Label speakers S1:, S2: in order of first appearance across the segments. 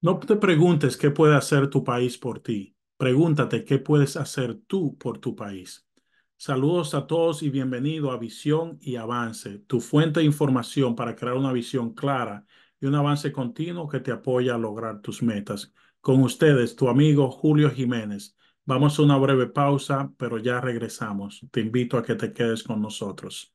S1: No te preguntes qué puede hacer tu país por ti. Pregúntate qué puedes hacer tú por tu país. Saludos a todos y bienvenido a Visión y Avance, tu fuente de información para crear una visión clara y un avance continuo que te apoya a lograr tus metas. Con ustedes, tu amigo Julio Jiménez. Vamos a una breve pausa, pero ya regresamos. Te invito a que te quedes con nosotros.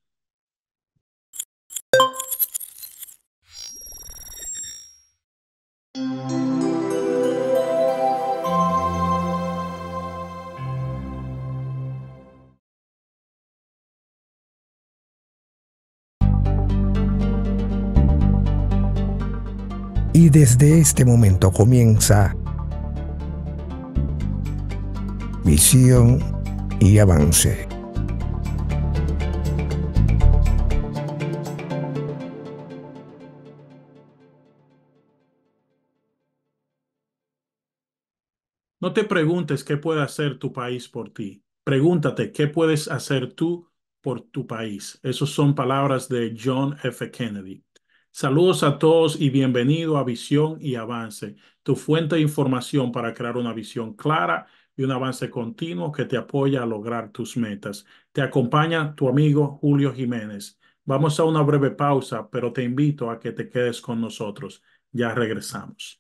S1: Y desde este momento comienza visión y avance. No te preguntes qué puede hacer tu país por ti. Pregúntate qué puedes hacer tú por tu país. Esas son palabras de John F. Kennedy. Saludos a todos y bienvenido a Visión y Avance, tu fuente de información para crear una visión clara y un avance continuo que te apoya a lograr tus metas. Te acompaña tu amigo Julio Jiménez. Vamos a una breve pausa, pero te invito a que te quedes con nosotros. Ya regresamos.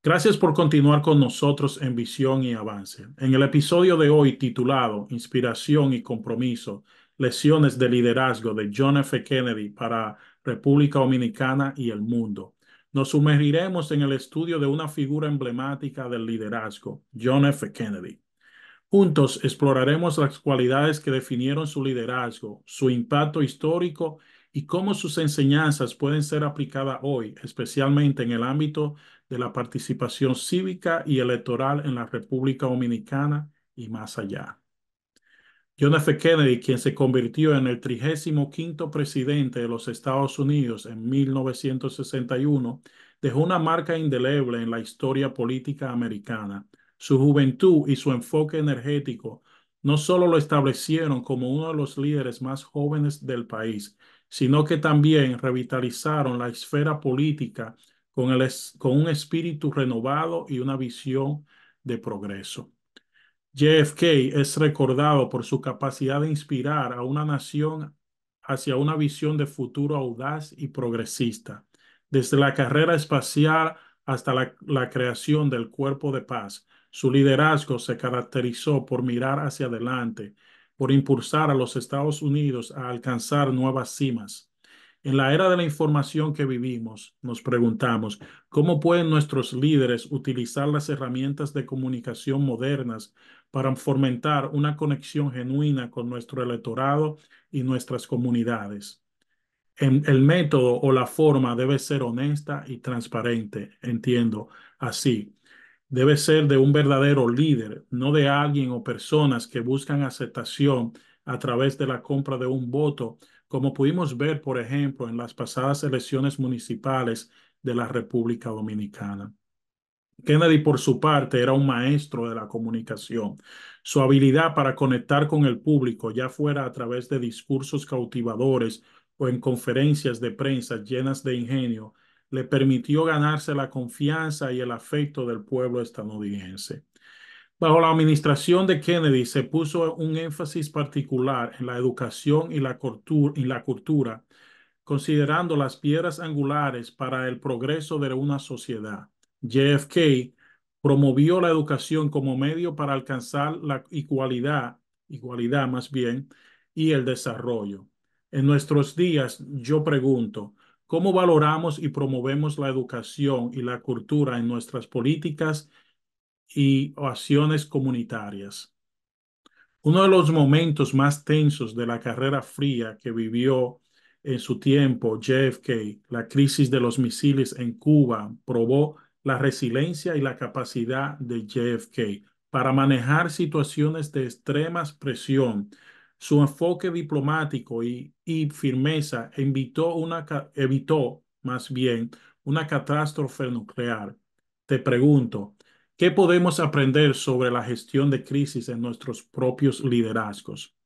S1: Gracias por continuar con nosotros en Visión y Avance. En el episodio de hoy titulado Inspiración y Compromiso, Lesiones de Liderazgo de John F. Kennedy para República Dominicana y el mundo. Nos sumergiremos en el estudio de una figura emblemática del liderazgo, John F. Kennedy. Juntos exploraremos las cualidades que definieron su liderazgo, su impacto histórico y cómo sus enseñanzas pueden ser aplicadas hoy, especialmente en el ámbito de la participación cívica y electoral en la República Dominicana y más allá. John F. Kennedy, quien se convirtió en el 35 presidente de los Estados Unidos en 1961, dejó una marca indeleble en la historia política americana. Su juventud y su enfoque energético no solo lo establecieron como uno de los líderes más jóvenes del país, sino que también revitalizaron la esfera política con un espíritu renovado y una visión de progreso. JFK es recordado por su capacidad de inspirar a una nación hacia una visión de futuro audaz y progresista, desde la carrera espacial hasta la, la, creación del cuerpo de paz. Su liderazgo se caracterizó por mirar hacia adelante, por impulsar a los Estados Unidos a alcanzar nuevas cimas. En la era de la información que vivimos, nos preguntamos, ¿cómo pueden nuestros líderes utilizar las herramientas de comunicación modernas para fomentar una conexión genuina con nuestro electorado y nuestras comunidades. el método o la forma debe ser honesta y transparente, entiendo así. Debe ser de un verdadero líder, no de alguien o personas que buscan aceptación a través de la compra de un voto, como pudimos ver, por ejemplo, en las pasadas elecciones municipales de la República Dominicana. Kennedy, por su parte, era un maestro de la comunicación. Su habilidad para conectar con el público, ya fuera a través de discursos cautivadores o en conferencias de prensa llenas de ingenio, le permitió ganarse la confianza y el afecto del pueblo estadounidense. Bajo la administración de Kennedy se puso un énfasis particular en la educación y la, cultura, considerando las piedras angulares para el progreso de una sociedad. JFK promovió la educación como medio para alcanzar la igualdad, igualdad más bien, y el desarrollo. En nuestros días, yo pregunto, ¿cómo valoramos y promovemos la educación y la cultura en nuestras políticas y acciones comunitarias? Uno de los momentos más tensos de la carrera fría que vivió en su tiempo JFK, la crisis de los misiles en Cuba, probó la resiliencia y la capacidad de JFK para manejar situaciones de extrema presión. Su enfoque diplomático y, firmeza evitó, una, evitó más bien una catástrofe nuclear. Te pregunto, ¿qué podemos aprender sobre la gestión de crisis en nuestros propios liderazgos?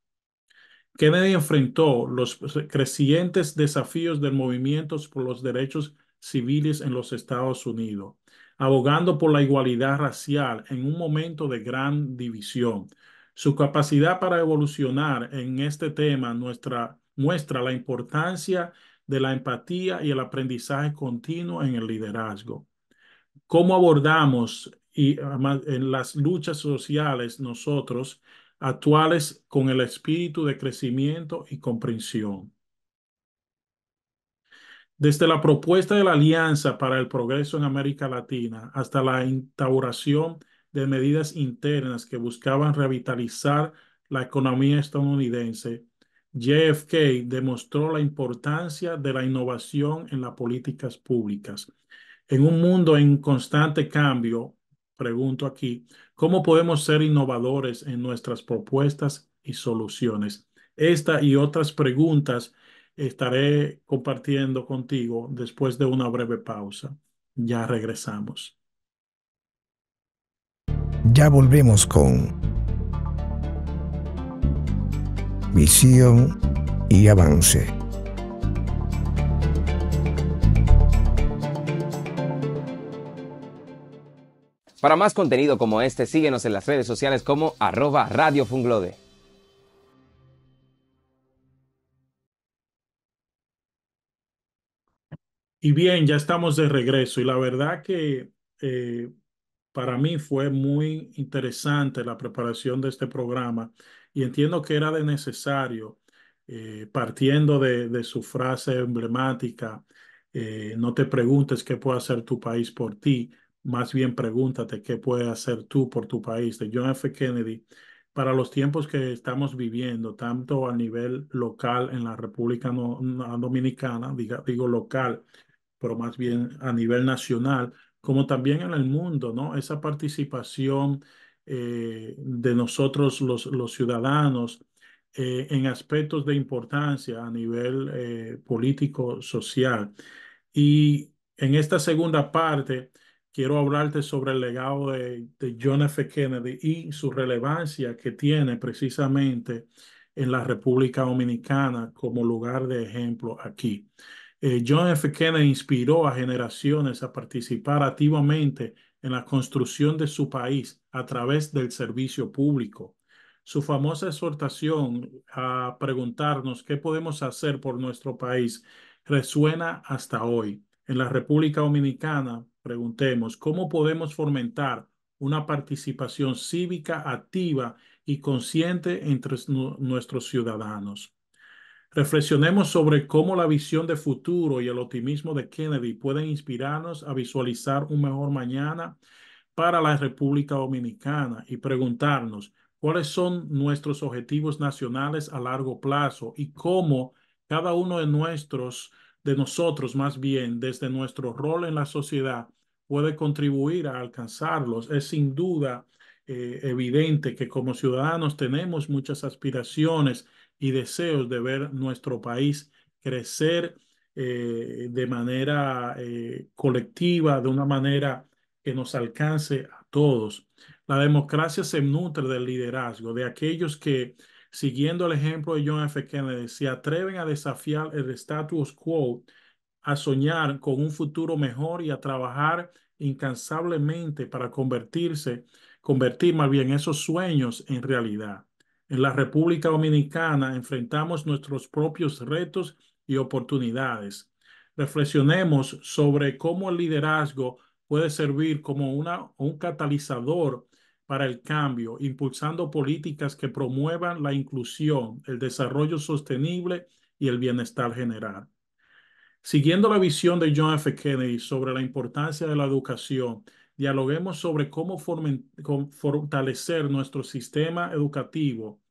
S1: Kennedy enfrentó los crecientes desafíos del movimiento por los derechos civiles en los Estados Unidos abogando por la igualdad racial en un momento de gran división. Su capacidad para evolucionar en este tema muestra la importancia de la empatía y el aprendizaje continuo en el liderazgo. ¿Cómo abordamos y, en las luchas sociales nosotros actuales con el espíritu de crecimiento y comprensión? Desde la propuesta de la Alianza para el Progreso en América Latina hasta la instauración de medidas internas que buscaban revitalizar la economía estadounidense, JFK demostró la importancia de la innovación en las políticas públicas. En un mundo en constante cambio, pregunto aquí, ¿cómo podemos ser innovadores en nuestras propuestas y soluciones? Esta y otras preguntas estaré compartiendo contigo después de una breve pausa. Ya regresamos. Ya volvemos con Visión y Avance. Para más contenido como este, síguenos en las redes sociales como arroba Radio Y bien, ya estamos de regreso y la verdad que eh, para mí fue muy interesante la preparación de este programa y entiendo que era de necesario, eh, partiendo de, su frase emblemática, eh, no te preguntes qué puede hacer tu país por ti, más bien pregúntate qué puede hacer tú por tu país, de John F. Kennedy, para los tiempos que estamos viviendo, tanto a nivel local en la República Dominicana, digo local, pero más bien a nivel nacional, como también en el mundo, ¿no? Esa participación eh, de nosotros los, ciudadanos eh, en aspectos de importancia a nivel eh, político, social. Y en esta segunda parte, quiero hablarte sobre el legado de, de, John F. Kennedy y su relevancia que tiene precisamente en la República Dominicana como lugar de ejemplo aquí. Eh, John F. Kennedy inspiró a generaciones a participar activamente en la construcción de su país a través del servicio público. Su famosa exhortación a preguntarnos qué podemos hacer por nuestro país resuena hasta hoy. En la República Dominicana, preguntemos cómo podemos fomentar una participación cívica activa y consciente entre nuestros ciudadanos. Reflexionemos sobre cómo la visión de futuro y el optimismo de Kennedy pueden inspirarnos a visualizar un mejor mañana para la República Dominicana y preguntarnos cuáles son nuestros objetivos nacionales a largo plazo y cómo cada uno de nuestros de nosotros más bien desde nuestro rol en la sociedad puede contribuir a alcanzarlos. Es sin duda eh, evidente que como ciudadanos tenemos muchas aspiraciones y deseos de ver nuestro país crecer eh, de manera eh, colectiva, de una manera que nos alcance a todos. La democracia se nutre del liderazgo, de aquellos que, siguiendo el ejemplo de John F. Kennedy, se atreven a desafiar el status quo, a soñar con un futuro mejor y a trabajar incansablemente para convertirse, convertir más bien esos sueños en realidad. En la República Dominicana enfrentamos nuestros propios retos y oportunidades. Reflexionemos sobre cómo el liderazgo puede servir como un catalizador para el cambio, impulsando políticas que promuevan la inclusión, el desarrollo sostenible y el bienestar general. Siguiendo la visión de John F. Kennedy sobre la importancia de la educación, dialoguemos sobre cómo fortalecer nuestro sistema educativo,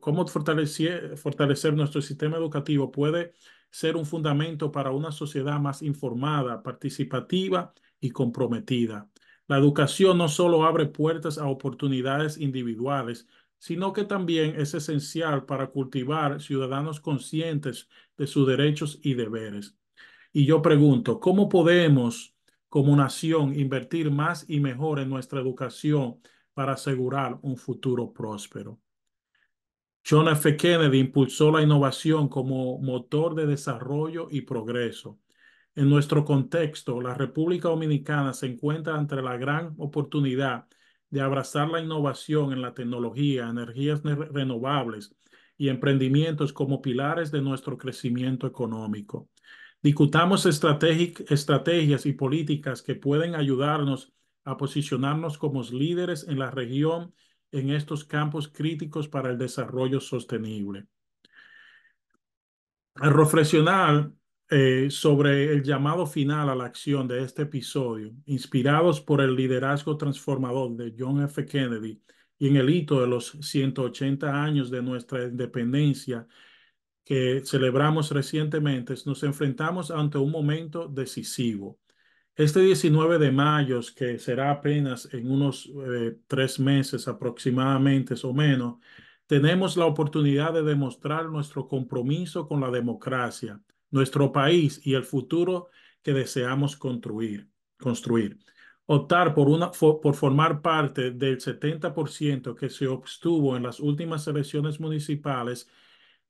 S1: cómo fortalecer, nuestro sistema educativo puede ser un fundamento para una sociedad más informada, participativa y comprometida. La educación no solo abre puertas a oportunidades individuales, sino que también es esencial para cultivar ciudadanos conscientes de sus derechos y deberes. Y yo pregunto, ¿cómo podemos como nación invertir más y mejor en nuestra educación para asegurar un futuro próspero. John F. Kennedy impulsó la innovación como motor de desarrollo y progreso. En nuestro contexto, la República Dominicana se encuentra ante la gran oportunidad de abrazar la innovación en la tecnología, energías renovables y emprendimientos como pilares de nuestro crecimiento económico. Discutamos estrategias y políticas que pueden ayudarnos a posicionarnos como líderes en la región en estos campos críticos para el desarrollo sostenible. Al reflexionar eh, sobre el llamado final a la acción de este episodio, inspirados por el liderazgo transformador de John F. Kennedy y en el hito de los 180 años de nuestra independencia, que celebramos recientemente, nos enfrentamos ante un momento decisivo. Este 19 de mayo, que será apenas en unos eh, tres meses aproximadamente o menos, tenemos la oportunidad de demostrar nuestro compromiso con la democracia, nuestro país y el futuro que deseamos construir. construir. Optar por, una, por formar parte del 70% que se obtuvo en las últimas elecciones municipales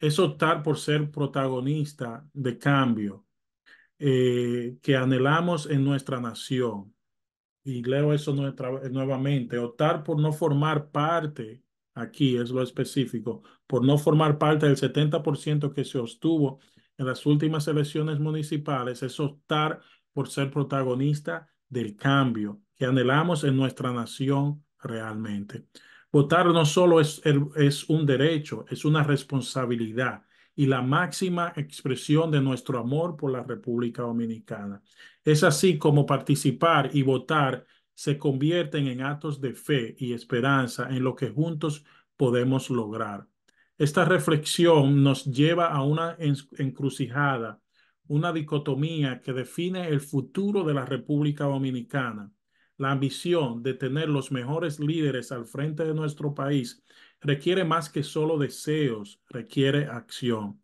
S1: es optar por ser protagonista de cambio eh, que anhelamos en nuestra nación. Y leo eso nuevamente, optar por no formar parte, aquí es lo específico, por no formar parte del 70% que se obtuvo en las últimas elecciones municipales, es optar por ser protagonista del cambio que anhelamos en nuestra nación realmente. Votar no solo es, es un derecho, es una responsabilidad y la máxima expresión de nuestro amor por la República Dominicana. Es así como participar y votar se convierten en actos de fe y esperanza en lo que juntos podemos lograr. Esta reflexión nos lleva a una encrucijada, una dicotomía que define el futuro de la República Dominicana. La ambición de tener los mejores líderes al frente de nuestro país requiere más que solo deseos, requiere acción.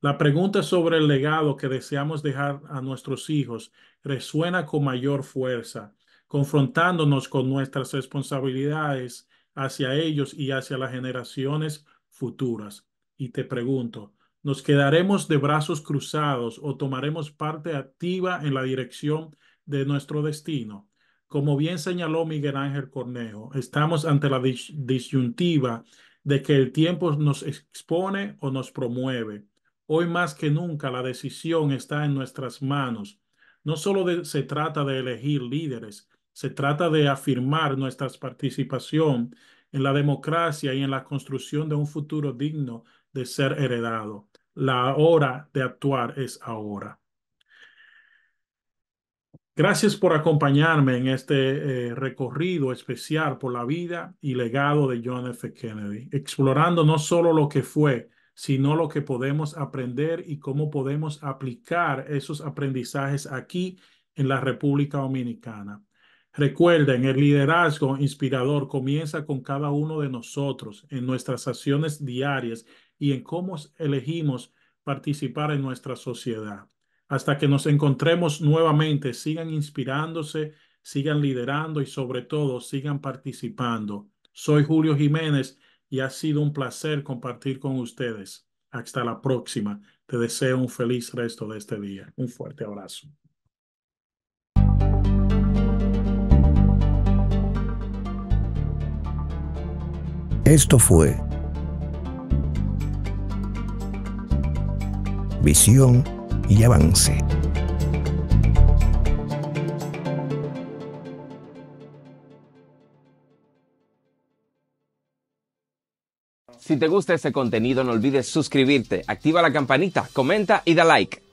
S1: La pregunta sobre el legado que deseamos dejar a nuestros hijos resuena con mayor fuerza, confrontándonos con nuestras responsabilidades hacia ellos y hacia las generaciones futuras. Y te pregunto, ¿nos quedaremos de brazos cruzados o tomaremos parte activa en la dirección de nuestro destino? Como bien señaló Miguel Ángel Cornejo, estamos ante la disyuntiva de que el tiempo nos expone o nos promueve. Hoy más que nunca la decisión está en nuestras manos. No solo se trata de elegir líderes, se trata de afirmar nuestra participación en la democracia y en la construcción de un futuro digno de ser heredado. La hora de actuar es ahora. Gracias por acompañarme en este eh, recorrido especial por la vida y legado de John F. Kennedy, explorando no solo lo que fue, sino lo que podemos aprender y cómo podemos aplicar esos aprendizajes aquí en la República Dominicana. Recuerden, el liderazgo inspirador comienza con cada uno de nosotros, en nuestras acciones diarias y en cómo elegimos participar en nuestra sociedad. Hasta que nos encontremos nuevamente, sigan inspirándose, sigan liderando y sobre todo sigan participando. Soy Julio Jiménez y ha sido un placer compartir con ustedes. Hasta la próxima. Te deseo un feliz resto de este día. Un fuerte abrazo. Esto fue Visión y avance. Si te gusta este contenido no olvides suscribirte, activa la campanita, comenta y da like.